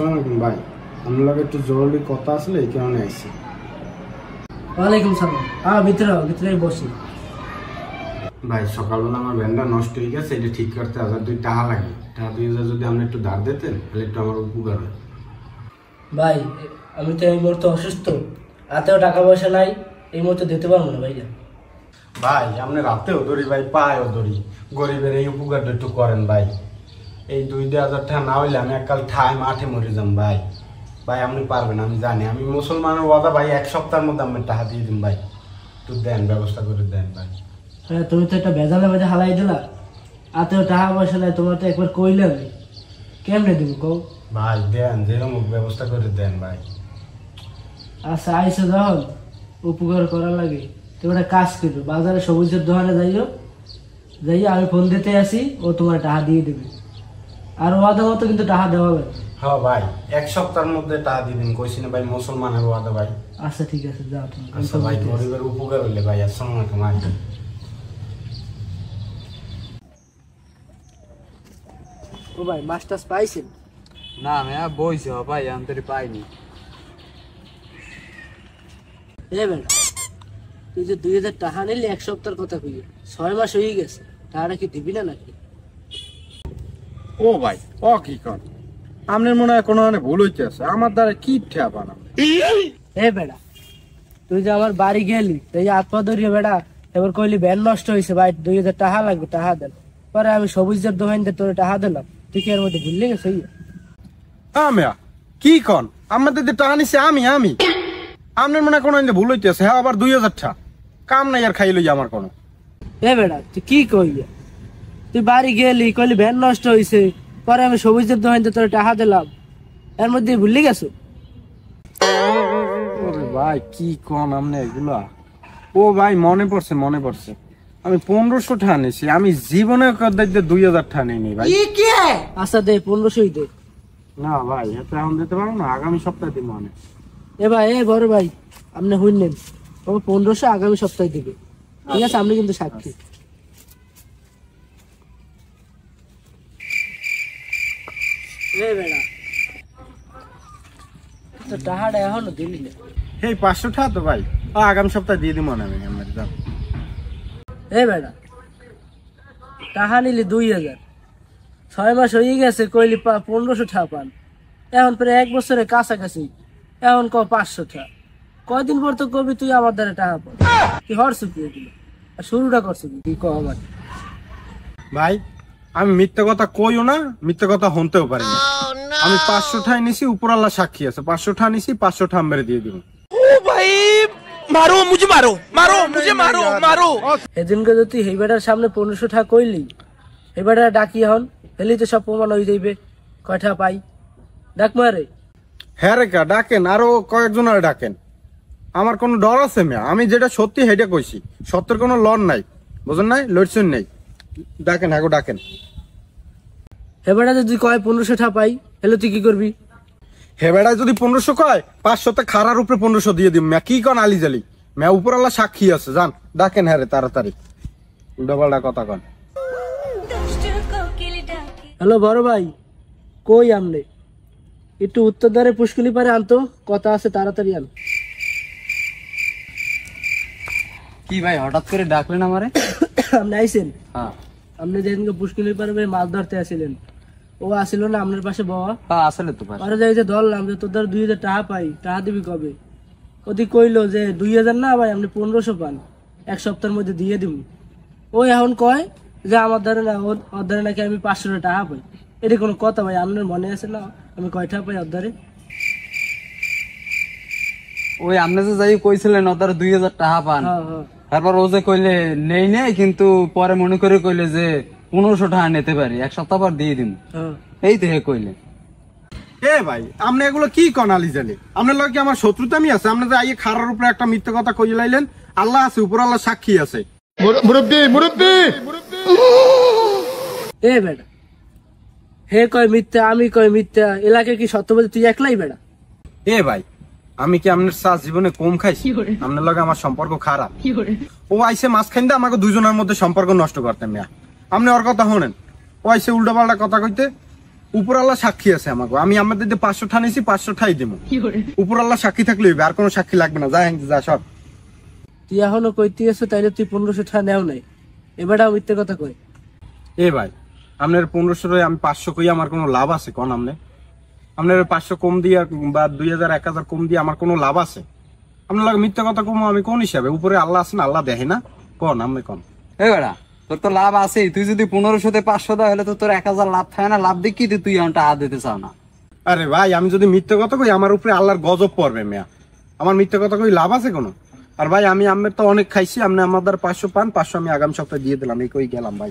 আসসালামু ভাই একটু জরুরি কথা আসলে এই কারণে ওয়ালাইকুম সালাম হ্যাঁ ভিতরে ভিতরে বসি ভাই সকালবেলা আমার ভ্যানটা নষ্ট হয়ে গেছে এটা ঠিক করতে হাজার দুই টাকা লাগে টাকা দুই হাজার যদি আপনি একটু ধার দিতেন তাহলে একটু আমার উপকার হয় ভাই আমি তো এই মুহূর্তে অসুস্থ হাতেও টাকা পয়সা নাই এই মুহূর্তে দিতে পারবো না ভাইয়া ভাই আপনি রাতেও দড়ি ভাই পায়ও দড়ি গরিবের এই উপকারটা একটু করেন ভাই এই দুই দুই হাজার টাকা না হইলে আমি এককাল ঠাই মাঠে মরে যাম ভাই ভাই আপনি পারবেন আমি জানি আমি মুসলমানের ওয়াদা ভাই এক সপ্তাহের মধ্যে আমি টাকা দিয়ে দিন ভাই একটু দেন ব্যবস্থা করে দেন ভাই হ্যাঁ তুমি তো একটা ভেজালে ভেজা হালাই দিলা আর তো টাকা পয়সা নাই তোমার তো একবার কইলে আমি কেমনে দিব কও ভাই দেন যেরকম ব্যবস্থা করে দেন ভাই আচ্ছা আইসো যখন উপকার করা লাগে তুমি একটা কাজ করবে বাজারে সবুজের দোকানে যাইও যাই আমি ফোন দিতে আসি ও তোমার টাকা দিয়ে দেবে আর ওয়াদা কত কিন্তু টাকা দেওয়া হবে হ্যাঁ ভাই এক সপ্তাহের মধ্যে টাকা দিবেন কইছি না ভাই মুসলমানের ওয়াদা ভাই আচ্ছা ঠিক আছে যাও তুমি আচ্ছা ভাই গরিবের উপকার হইলে ভাই আসসালামু আলাইকুম ভাই ও ভাই মাস্টার পাইছেন না আমি আর বইছে ভাই আমি পাইনি এবার তুই যে দুই হাজার টাকা নিলি এক সপ্তাহের কথা কই ছয় মাস হয়ে গেছে টাকাটা কি দিবি না নাকি ও ভাই ও কি কর আমনের মনে হয় কোনো অনেক ভুল আছে আমার দ্বারা কি ঠেয়া বানাম এ বেড়া তুই যে আমার বাড়ি গেলি তুই যে আত্মা বেড়া এবার কইলি ব্যান নষ্ট হয়েছে ভাই দুই হাজার টাকা লাগবে টাকা দেন পরে আমি সবুজের দোকান দিয়ে তোর টাকা দিলাম তুই কি এর মধ্যে ভুললে গেছিস ইয়ে। আমিয়া কি কন আমাদের যে টাকা নিছে আমি আমি আপনার মনে কোনো ভুল হইতে আছে হ্যাঁ আবার দুই হাজার টাকা কাম নাই আর খাই লই আমার কোনো এ বেড়া তুই কি কইয়া তুই বাড়ি গেলি কইলি ভ্যান নষ্ট হয়েছে পরে আমি সবুজের দোকানতে তোর টাকা দিলাম এর মধ্যে ভুললি গেছো ভাই কি কন আমনে এগুলা ও ভাই মনে পড়ছে মনে পড়ছে আমি পনেরোশো টাকা নিছি আমি জীবনে কদাইতে দুই হাজার টাকা নিইনি ভাই আচ্ছা দে পনেরোশোই দে না ভাই এত এখন দিতে পারবো না আগামী সপ্তাহে দিব অনেক এ ভাই এ বড় ভাই আপনি হইলেন তবে পনেরোশো আগামী সপ্তাহে দিবে ঠিক আছে আপনি কিন্তু সাক্ষী পাঁচশো তো ভাই সপ্তাহে বেড়া টাকা নিলি দুই হাজার ছয় মাস হয়ে গেছে কইলি পনেরোশো এখন এক কাছাকাছি ক পাঁচশো কয়দিন পর তো কবি তুই আমার দ্বারা টাকা পান তুই হরসু দিল শুরুটা করছিস কি ক আমার ভাই আমি মিথ্যা কথা কইও না মিথ্যা কথা হনতেও পারি না আমি পাঁচশো ঠাই নিছি উপরাল্লা সাক্ষী আছে পাঁচশো ঠা নিছি পাঁচশো ঠা মেরে দিয়ে দিব ও ভাই মারো মুঝে মারো মারো মুঝে মারো মারো এদিনকে যদি এই বেটার সামনে পনেরোশো ঠা কইলি এই বেটা ডাকি হন হেলি তো সব প্রমাণ হয়ে যাইবে কয়টা পাই ডাক মারে হ্যাঁ কা ডাকেন আরো কয়েকজন আর ডাকেন আমার কোনো ডর আছে মেয়া আমি যেটা সত্যি হেডে কইছি সত্যের কোনো লড় নাই বুঝলেন নাই লড়ছেন নেই ডাকেন হাগো ডাকেন হেবাটা যদি কয় পনেরোশো টা পাই হ্যালো তুই কি করবি হেবাটা যদি পনেরোশো কয় পাঁচশোতে খারার উপরে পনেরোশো দিয়ে দিম ম্যা কি কন আলি জালি ম্যা উপরওয়ালা সাক্ষী আছে জান ডাকেন হ্যাঁ রে তাড়াতাড়ি উল্টাপাল্টা কথা কন হ্যালো বড় ভাই কই আমলে একটু উত্তর দ্বারে পুষ্কুলি পারে আনতো কথা আছে তাড়াতাড়ি আন কি ভাই হঠাৎ করে ডাকলেন আমারে আপনি আইছেন হ্যাঁ আপনি যেদিনকে পুষ্কিলের পারে মাছ ধরতে আসিলেন ও আসিল না আপনার পাশে বাবা হ্যাঁ আসলে তো পারে যাই যে ধরলাম যে তোর দুই হাজার টাকা পাই টাকা দিবি কবে ওদি কইলো যে দুই হাজার না ভাই আপনি পনেরোশো পান এক সপ্তাহের মধ্যে দিয়ে দিব ও এখন কয় যে আমার ধরে না ওর ধরে নাকি আমি পাঁচশো টাকা পাই এটা কোনো কথা ভাই আপনার মনে আছে না আমি কয়টা পাই ওর ধরে ওই আপনি যে যাই কইছিলেন ওর ধরে দুই হাজার টাকা পান হ্যাঁ হ্যাঁ তারপর ও যে কইলে নেই নেই কিন্তু পরে মনে করে কইলে যে পনেরোশো টাকা নিতে পারি এক সপ্তাহ পর দিয়ে দিন এই তো হে কইলে এ ভাই আপনি এগুলো কি কনালি জানি আপনার লগে আমার শত্রুতামি আছে আপনি যে খারার উপরে একটা মিথ্যা কথা কই লাইলেন আল্লাহ আছে উপর আল্লাহ সাক্ষী আছে মুরব্বি মুরব্বি এ বেটা হে কয় মিথ্যা আমি কয় মিথ্যা এলাকায় কি সত্য বলতে তুই একলাই বেটা এ ভাই আমি কি আপনার চা জীবনে কম খাইছি আপনার লগে আমার সম্পর্ক খারাপ ও আইসে মাছ খাইন আমাকে দুজনের মধ্যে সম্পর্ক নষ্ট করতে মেয়া আপনি ওর কথা শোনেন ও আইসে পাল্টা কথা কইতে উপরাল্লা সাক্ষী আছে আমাকে আমি আমাদের যে পাঁচশো ঠানেছি পাঁচশো ঠাই দেবো উপরাল্লা সাক্ষী থাকলে হইবে আর কোনো সাক্ষী লাগবে না যা হ্যাঁ যা সব তুই এখনো কইতে আছে তাইলে তুই পনেরোশো ঠা নেও নাই এবারটা মিথ্যে কথা কই এ ভাই আপনার পনেরোশো আমি পাঁচশো কই আমার কোনো লাভ আছে কন আমনে আপনার পাঁচশো কম দিয়ে বা দুই হাজার এক হাজার কম দিয়ে আমার কোনো লাভ আছে আপনার মিথ্যা কথা কম আমি কোন হিসাবে উপরে আল্লাহ আছে না আল্লাহ দেখে না কন আমি কন এবারা তোর তো লাভ আছেই তুই যদি পনেরোশোতে পাঁচশো দেয় হলে তো তোর এক হাজার লাভ থাকে না লাভ দেখি তুই এমনটা আ দিতে চাও না আরে ভাই আমি যদি মিথ্যা কথা কই আমার উপরে আল্লাহর গজব পড়বে মেয়া আমার মিথ্যা কথা কই লাভ আছে কোনো আর ভাই আমি আমের তো অনেক খাইছি আপনি আমাদের পাঁচশো পান পাঁচশো আমি আগামী সপ্তাহে দিয়ে দিলাম এই কই গেলাম ভাই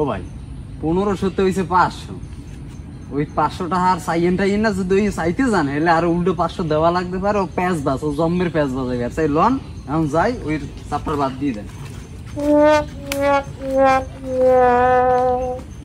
ও ভাই পনেরো পনেরোশোতে হয়েছে পাঁচশো ওই পাঁচশোটা টাকার সাইয়েন টাইন না যদি ওই সাইতে জানে এলে আর উল্টো পাঁচশো দেওয়া লাগতে পারে ও প্যাঁচ বাস ও জম্মের প্যাঁচ বাজাবে আর সাই লন এখন যাই ওই চাপটার বাদ দিয়ে দেয়